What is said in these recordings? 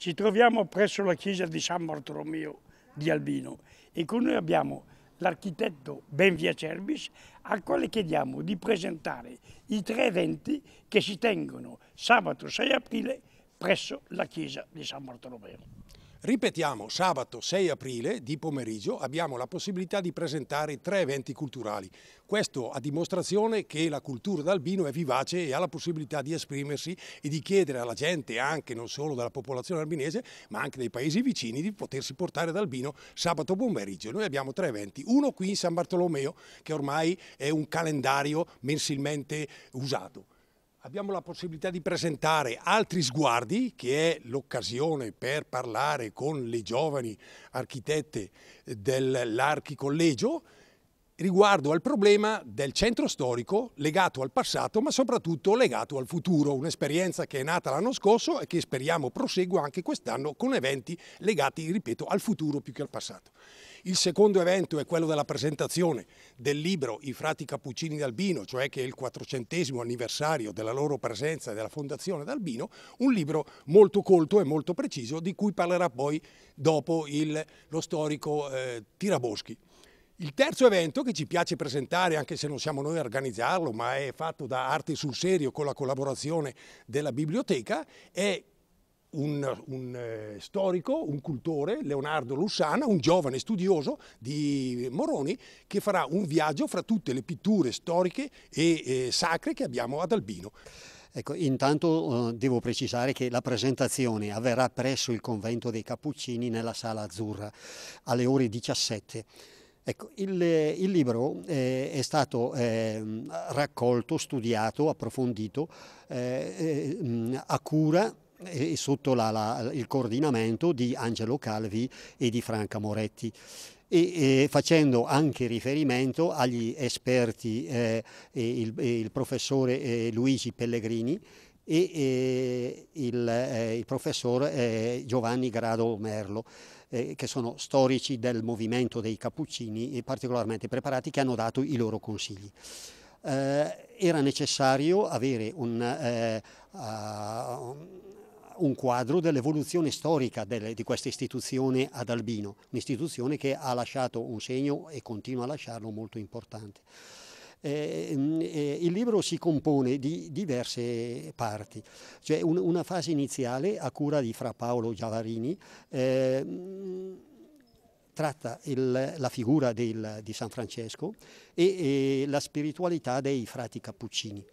Ci troviamo presso la chiesa di San Bartolomeo di Albino e con noi abbiamo l'architetto Benvia Cerbis al quale chiediamo di presentare i tre eventi che si tengono sabato 6 aprile presso la chiesa di San Bartolomeo. Ripetiamo, sabato 6 aprile di pomeriggio abbiamo la possibilità di presentare tre eventi culturali. Questo a dimostrazione che la cultura d'Albino è vivace e ha la possibilità di esprimersi e di chiedere alla gente, anche non solo della popolazione albinese, ma anche dei paesi vicini, di potersi portare ad Albino sabato pomeriggio. Noi abbiamo tre eventi, uno qui in San Bartolomeo, che ormai è un calendario mensilmente usato abbiamo la possibilità di presentare altri sguardi, che è l'occasione per parlare con le giovani architette dell'Archicollegio, riguardo al problema del centro storico legato al passato ma soprattutto legato al futuro, un'esperienza che è nata l'anno scorso e che speriamo prosegua anche quest'anno con eventi legati, ripeto, al futuro più che al passato. Il secondo evento è quello della presentazione del libro I frati cappuccini d'Albino, cioè che è il 400 anniversario della loro presenza e della fondazione d'Albino, un libro molto colto e molto preciso di cui parlerà poi dopo il, lo storico eh, Tiraboschi. Il terzo evento che ci piace presentare, anche se non siamo noi a organizzarlo, ma è fatto da Arte sul Serio con la collaborazione della biblioteca, è un, un eh, storico, un cultore, Leonardo Lussana, un giovane studioso di Moroni, che farà un viaggio fra tutte le pitture storiche e eh, sacre che abbiamo ad Albino. Ecco, intanto eh, devo precisare che la presentazione avverrà presso il convento dei Cappuccini nella Sala Azzurra alle ore 17 Ecco, il, eh, il libro eh, è stato eh, raccolto, studiato, approfondito eh, eh mm, a cura e sotto la, la, il coordinamento di Angelo Calvi e di Franca Moretti. E, e facendo anche riferimento agli esperti, eh, il, il, professore Luigi Pellegrini, e, e il, eh, il, professor eh, Giovanni Grado Merlo, eh, che sono storici del movimento dei cappuccini particolarmente preparati che hanno dato i loro consigli. Eh, era necessario avere un, eh, un quadro dell'evoluzione storica delle, di questa istituzione ad Albino, un'istituzione che ha lasciato un segno e continua a lasciarlo molto importante. Ehm, eh, il libro si compone di diverse parti, cioè un, una fase iniziale a cura di Fra Paolo Giavarini. Eh, tratta il, la figura del, di San Francesco e, e la spiritualità dei frati cappuccini.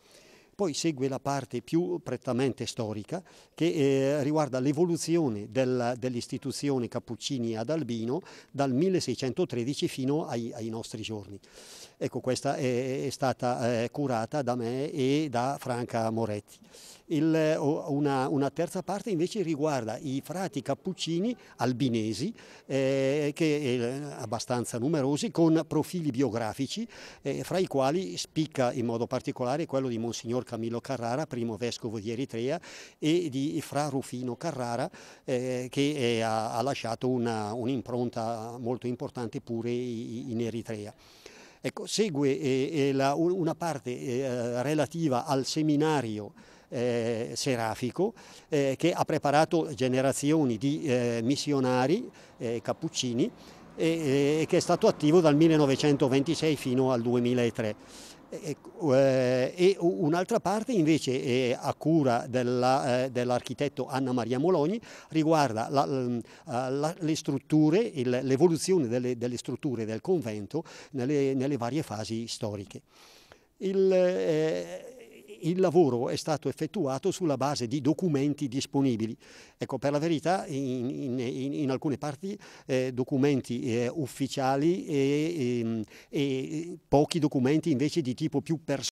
Poi segue la parte più prettamente storica che eh, riguarda l'evoluzione del, dell'istituzione Cappuccini ad Albino dal 1613 fino ai, ai nostri giorni. Ecco, questa è, è stata eh, curata da me e da Franca Moretti. Il, una, una, terza parte invece riguarda i frati cappuccini albinesi, eh, che eh, abbastanza numerosi, con profili biografici, eh, fra i quali spicca in modo particolare quello di Monsignor Camillo Carrara, primo vescovo di Eritrea, e di Fra Rufino Carrara eh, che è, eh, ha, ha, lasciato un'impronta molto importante pure in Eritrea. Ecco, segue eh, eh la, una parte eh, relativa al seminario eh, serafico eh, che ha preparato generazioni di missionari cappuccini e che è stato attivo dal 1926 fino al 2003. Ecco, eh, e un'altra parte invece è eh, a cura eh, dell'architetto Anna Maria Mologni riguarda la, la, le strutture, l'evoluzione delle, delle, strutture del convento nelle, nelle varie fasi storiche. Il, eh, il lavoro è stato effettuato sulla base di documenti disponibili. Ecco, per la verità in, in, in alcune parti eh, documenti eh, ufficiali e, ehm, e, e, eh, pochi documenti invece di tipo più personale